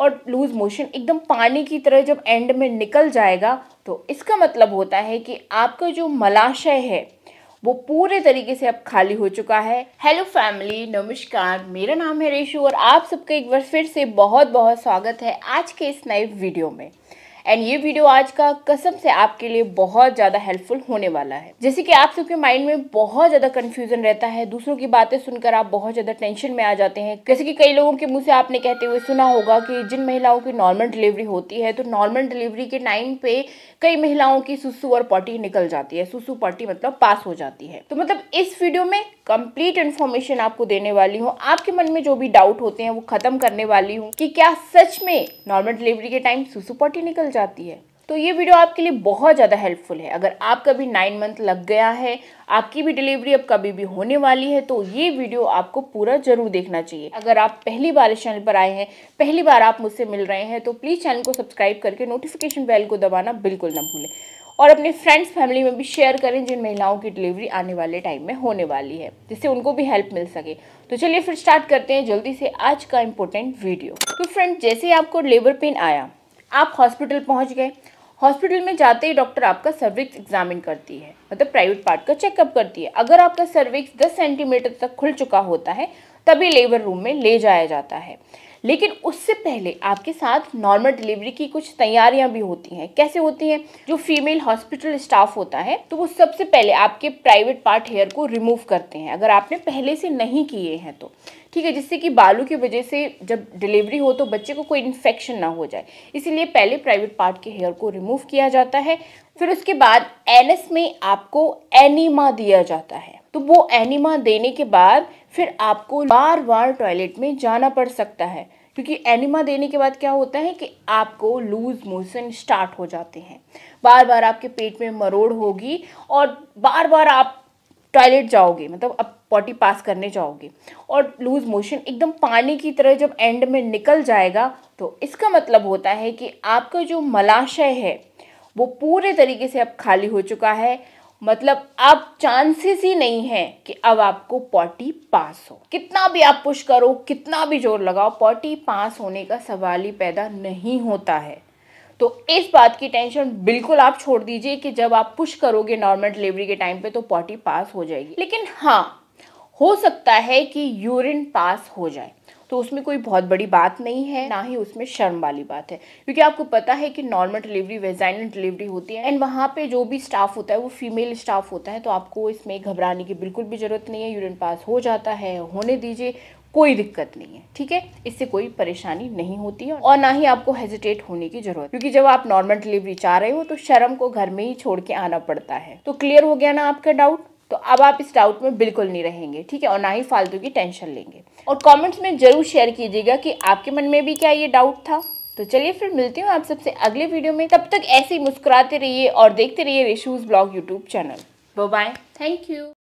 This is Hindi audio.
और लूज़ मोशन एकदम पानी की तरह जब एंड में निकल जाएगा तो इसका मतलब होता है कि आपका जो मलाशय है वो पूरे तरीके से अब खाली हो चुका है हेलो फैमिली नमस्कार मेरा नाम है रेशु और आप सबका एक बार फिर से बहुत बहुत स्वागत है आज के इस नए वीडियो में एंड ये वीडियो आज का कसम से आपके लिए बहुत ज़्यादा हेल्पफुल होने वाला है जैसे कि आप सबके माइंड में बहुत ज़्यादा कन्फ्यूजन रहता है दूसरों की बातें सुनकर आप बहुत ज़्यादा टेंशन में आ जाते हैं जैसे कि कई लोगों के मुँह से आपने कहते हुए सुना होगा कि जिन महिलाओं की नॉर्मल डिलीवरी होती है तो नॉर्मल डिलीवरी के टाइम पे कई महिलाओं की सुसु और पॉटी निकल जाती है सुसु पॉटी मतलब पास हो जाती है तो मतलब इस वीडियो में कंप्लीट इन्फॉर्मेशन आपको देने वाली हूँ आपके मन में जो भी डाउट होते हैं वो खत्म करने वाली हूँ कि क्या सच में नॉर्मल डिलीवरी के टाइम सुसु पॉटी निकल जाती जाती है तो ये वीडियो आपके लिए बहुत ज़्यादा हेल्पफुल है अगर आपका भी नाइन मंथ लग गया है आपकी भी डिलीवरी अब कभी भी होने वाली है तो ये वीडियो आपको पूरा जरूर देखना चाहिए अगर आप पहली बार इस चैनल पर आए हैं पहली बार आप मुझसे मिल रहे हैं तो प्लीज़ चैनल को सब्सक्राइब करके नोटिफिकेशन बेल को दबाना बिल्कुल ना भूलें और अपने फ्रेंड्स फैमिली में भी शेयर करें जिन महिलाओं की डिलीवरी आने वाले टाइम में होने वाली है जिससे उनको भी हेल्प मिल सके तो चलिए फिर स्टार्ट करते हैं जल्दी से आज का इम्पोर्टेंट वीडियो तो फ्रेंड जैसे आपको लेबर पेन आया आप हॉस्पिटल पहुंच गए हॉस्पिटल में जाते ही डॉक्टर आपका सर्विक्स एग्जामिन करती है मतलब प्राइवेट पार्ट का चेकअप करती है अगर आपका सर्विक्स 10 सेंटीमीटर तक खुल चुका होता है तभी लेबर रूम में ले जाया जाता है लेकिन उससे पहले आपके साथ नॉर्मल डिलीवरी की कुछ तैयारियां भी होती हैं कैसे होती हैं जो फीमेल हॉस्पिटल स्टाफ होता है तो वो सबसे पहले आपके प्राइवेट पार्ट हेयर को रिमूव करते हैं अगर आपने पहले से नहीं किए हैं तो ठीक है जिससे कि बालू की वजह से जब डिलीवरी हो तो बच्चे को कोई इन्फेक्शन ना हो जाए इसीलिए पहले प्राइवेट पार्ट के हेयर को रिमूव किया जाता है फिर उसके बाद एनएस में आपको एनीमा दिया जाता है तो वो एनीमा देने के बाद फिर आपको बार बार टॉयलेट में जाना पड़ सकता है क्योंकि एनिमा देने के बाद क्या होता है कि आपको लूज मोशन स्टार्ट हो जाते हैं बार बार आपके पेट में मरोड़ होगी और बार बार आप टॉयलेट जाओगे मतलब अब पॉटी पास करने जाओगे और लूज मोशन एकदम पानी की तरह जब एंड में निकल जाएगा तो इसका मतलब होता है कि आपका जो मलाशय है वो पूरे तरीके से अब खाली हो चुका है मतलब अब चांसेस ही नहीं है कि अब आपको पॉटी पास हो कितना भी आप पुश करो कितना भी जोर लगाओ पॉटी पास होने का सवाल ही पैदा नहीं होता है तो इस बात की टेंशन बिल्कुल आप छोड़ दीजिए कि जब आप पुश करोगे नॉर्मल डिलीवरी के टाइम पे तो पॉटी पास हो जाएगी लेकिन हाँ हो सकता है कि यूरिन पास हो जाए तो उसमें कोई बहुत बड़ी बात नहीं है ना ही उसमें शर्म वाली बात है क्योंकि आपको पता है कि नॉर्मल डिलीवरी वेजाइनल डिलीवरी होती है एंड वहाँ पे जो भी स्टाफ होता है वो फीमेल स्टाफ होता है तो आपको इसमें घबराने की बिल्कुल भी ज़रूरत नहीं है यूरिन पास हो जाता है होने दीजिए कोई दिक्कत नहीं है ठीक है इससे कोई परेशानी नहीं होती है और ना ही आपको हेजिटेट होने की जरूरत क्योंकि जब आप नॉर्मल डिलीवरी चाह रहे हो तो शर्म को घर में ही छोड़ के आना पड़ता है तो क्लियर हो गया ना आपका डाउट तो अब आप इस डाउट में बिल्कुल नहीं रहेंगे ठीक है और ना ही फालतू की टेंशन लेंगे और कमेंट्स में ज़रूर शेयर कीजिएगा कि आपके मन में भी क्या ये डाउट था तो चलिए फिर मिलती हूँ आप सबसे अगले वीडियो में तब तक ऐसे ही मुस्कुराते रहिए और देखते रहिए Rishu's blog YouTube channel bye thank you